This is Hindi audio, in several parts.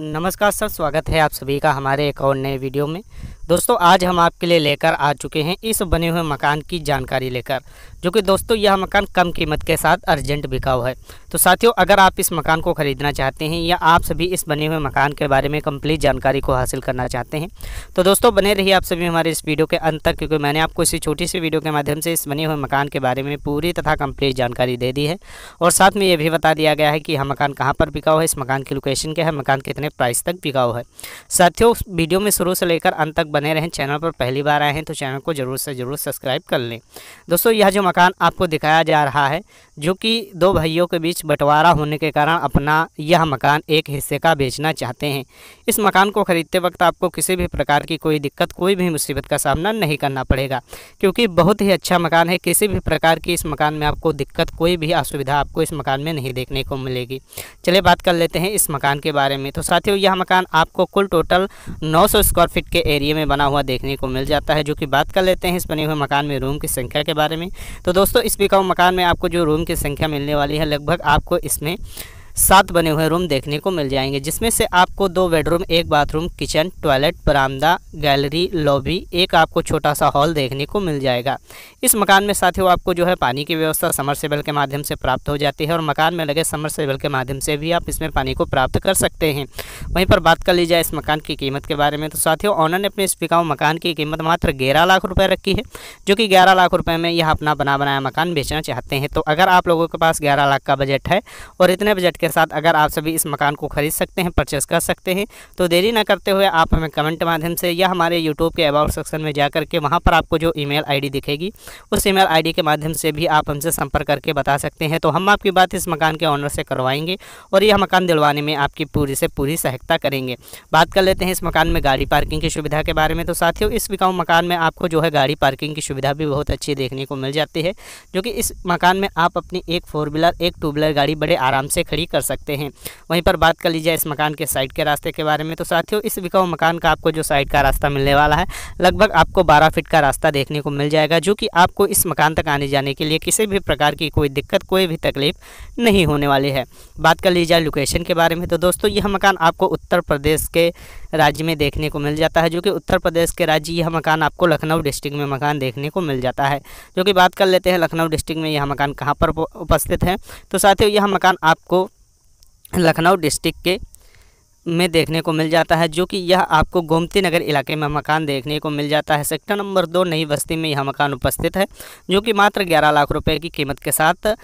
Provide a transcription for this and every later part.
नमस्कार सर स्वागत है आप सभी का हमारे एक और नए वीडियो में दोस्तों आज हम आपके लिए लेकर आ चुके हैं इस बने हुए मकान की जानकारी लेकर जो कि दोस्तों यह मकान कम कीमत के साथ अर्जेंट बिकाऊ है तो साथियों अगर आप इस मकान को ख़रीदना चाहते हैं या आप सभी इस बने हुए मकान के बारे में कंप्लीट जानकारी को हासिल करना चाहते हैं तो दोस्तों बने रहिए आप सभी हमारे इस वीडियो के अंत तक क्योंकि मैंने आपको इसी छोटी सी वीडियो के माध्यम से इस बने हुए मकान के बारे में पूरी तथा कम्प्लीट जानकारी दे दी है और साथ में ये भी बता दिया गया है कि यह मकान कहाँ पर बिकाऊ है इस मकान की लोकेशन क्या है मकान कितने प्राइस तक बिकाऊ है साथियों वीडियो में शुरू से लेकर अंत तक बने रहें चैनल पर पहली बार आए हैं तो चैनल को ज़रूर से ज़रूर सब्सक्राइब कर लें दोस्तों यह जो मकान आपको दिखाया जा रहा है जो कि दो भाइयों के बीच बंटवारा होने के कारण अपना यह मकान एक हिस्से का बेचना चाहते हैं इस मकान को ख़रीदते वक्त आपको किसी भी प्रकार की कोई दिक्कत कोई भी मुसीबत का सामना नहीं करना पड़ेगा क्योंकि बहुत ही अच्छा मकान है किसी भी प्रकार की इस मकान में आपको दिक्कत कोई भी असुविधा आपको इस मकान में नहीं देखने को मिलेगी चलिए बात कर लेते हैं इस मकान के बारे में तो साथियों यह मकान आपको कुल टोटल नौ स्क्वायर फीट के एरिए में में बना हुआ देखने को मिल जाता है जो कि बात कर लेते हैं इस बने हुए मकान में रूम की संख्या के बारे में तो दोस्तों इस बिकाऊ मकान में आपको जो रूम की संख्या मिलने वाली है लगभग आपको इसमें सात बने हुए रूम देखने को मिल जाएंगे जिसमें से आपको दो बेडरूम एक बाथरूम किचन टॉयलेट बरामदा गैलरी लॉबी एक आपको छोटा सा हॉल देखने को मिल जाएगा इस मकान में साथियों आपको जो है पानी की व्यवस्था समरसेबल के माध्यम से प्राप्त हो जाती है और मकान में लगे समरसेबल के माध्यम से भी आप इसमें पानी को प्राप्त कर सकते हैं वहीं पर बात कर ली जाए इस मकान की कीमत के बारे में तो साथियों ऑनर ने अपने इस बिकाऊ मकान की कीमत मात्र ग्यारह लाख रुपये रखी है जो कि ग्यारह लाख रुपये में यह अपना बना बनाया मकान बेचना चाहते हैं तो अगर आप लोगों के पास ग्यारह लाख का बजट है और इतने बजट के साथ अगर आप सभी इस मकान को खरीद सकते हैं परचेस कर सकते हैं तो देरी ना करते हुए आप हमें कमेंट माध्यम से या हमारे यूट्यूब के अबाउट सेक्शन में जा के वहाँ पर आपको जो ईमेल आईडी दिखेगी उस ईमेल आईडी के माध्यम से भी आप हमसे संपर्क करके बता सकते हैं तो हम आपकी बात इस मकान के ऑनर से करवाएंगे और यह मकान दिलवाने में आपकी पूरी से पूरी सहायता करेंगे बात कर लेते हैं इस मकान में गाड़ी पार्किंग की सुविधा के बारे में तो साथियों इस बिकाऊ मकान में आपको जो है गाड़ी पार्किंग की सुविधा भी बहुत अच्छी देखने को मिल जाती है जो कि इस मकान में आप अपनी एक फोर व्हीलर एक टू व्हीलर गाड़ी बड़े आराम से खड़ी कर सकते हैं वहीं पर बात कर लीजिए इस मकान के साइड के रास्ते के बारे में तो साथियों इस बिकाऊ मकान का आपको जो साइड का रास्ता मिलने वाला है लगभग आपको बारह फिट का रास्ता देखने को मिल जाएगा जो कि आपको इस मकान तक आने जाने के लिए किसी भी प्रकार की कोई दिक्कत कोई भी तकलीफ नहीं होने वाली है बात कर ली जाए लोकेशन के बारे में तो दोस्तों यह मकान आपको उत्तर प्रदेश के राज्य में देखने को मिल जाता है जो कि उत्तर प्रदेश के राज्य यह मकान आपको लखनऊ डिस्ट्रिक्ट में मकान देखने को मिल जाता है जो कि बात कर लेते हैं लखनऊ डिस्ट्रिक्ट में यह मकान कहाँ पर उपस्थित है तो साथियों यह मकान आपको लखनऊ डिस्ट्रिक्ट के में देखने को मिल जाता है जो कि यह आपको गोमती नगर इलाके में मकान देखने को मिल जाता है सेक्टर नंबर दो नई बस्ती में यह मकान उपस्थित है जो कि मात्र ग्यारह लाख रुपए की कीमत के साथ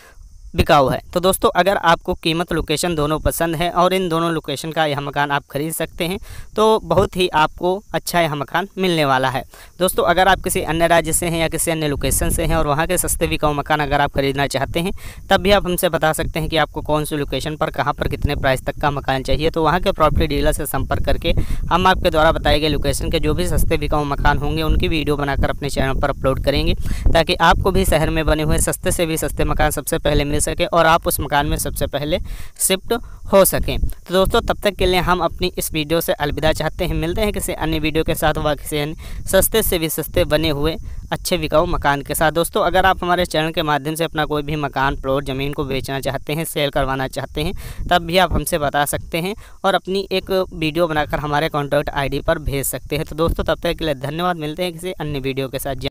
बिकाऊ है तो दोस्तों अगर आपको कीमत लोकेशन दोनों पसंद है और इन दोनों लोकेशन का यह मकान आप खरीद सकते हैं तो बहुत ही आपको अच्छा यह मकान मिलने वाला है दोस्तों अगर आप किसी अन्य राज्य से हैं या किसी अन्य लोकेशन से हैं और वहाँ के सस्ते बिकाऊ मकान अगर आप खरीदना चाहते हैं तब भी आप हमसे बता सकते हैं कि आपको कौन सी लोकेशन पर कहाँ पर कितने प्राइस तक का मकान चाहिए तो वहाँ के प्रॉपर्टी डीलर से संपर्क करके हम आपके द्वारा बताए गए लोकेशन के जो भी सस्ते बिकाऊ मकान होंगे उनकी वीडियो बनाकर अपने चैनल पर अपलोड करेंगे ताकि आपको भी शहर में बने हुए सस्ते से भी सस्ते मकान सबसे पहले मिल ले सकें और आप उस मकान में सबसे पहले शिफ्ट हो सकें तो दोस्तों तब तक के लिए हम अपनी इस वीडियो से अलविदा चाहते हैं मिलते हैं किसी अन्य वीडियो के साथ व किसी सस्ते से भी सस्ते बने हुए अच्छे बिकाऊ मकान के साथ दोस्तों अगर आप हमारे चैनल के माध्यम से अपना कोई भी मकान प्लॉट ज़मीन को बेचना चाहते हैं सेल करवाना चाहते हैं तब भी आप हमसे बता सकते हैं और अपनी एक वीडियो बनाकर हमारे कॉन्टैक्ट आई पर भेज सकते हैं तो दोस्तों तब तक के लिए धन्यवाद मिलते हैं किसी अन्य वीडियो के साथ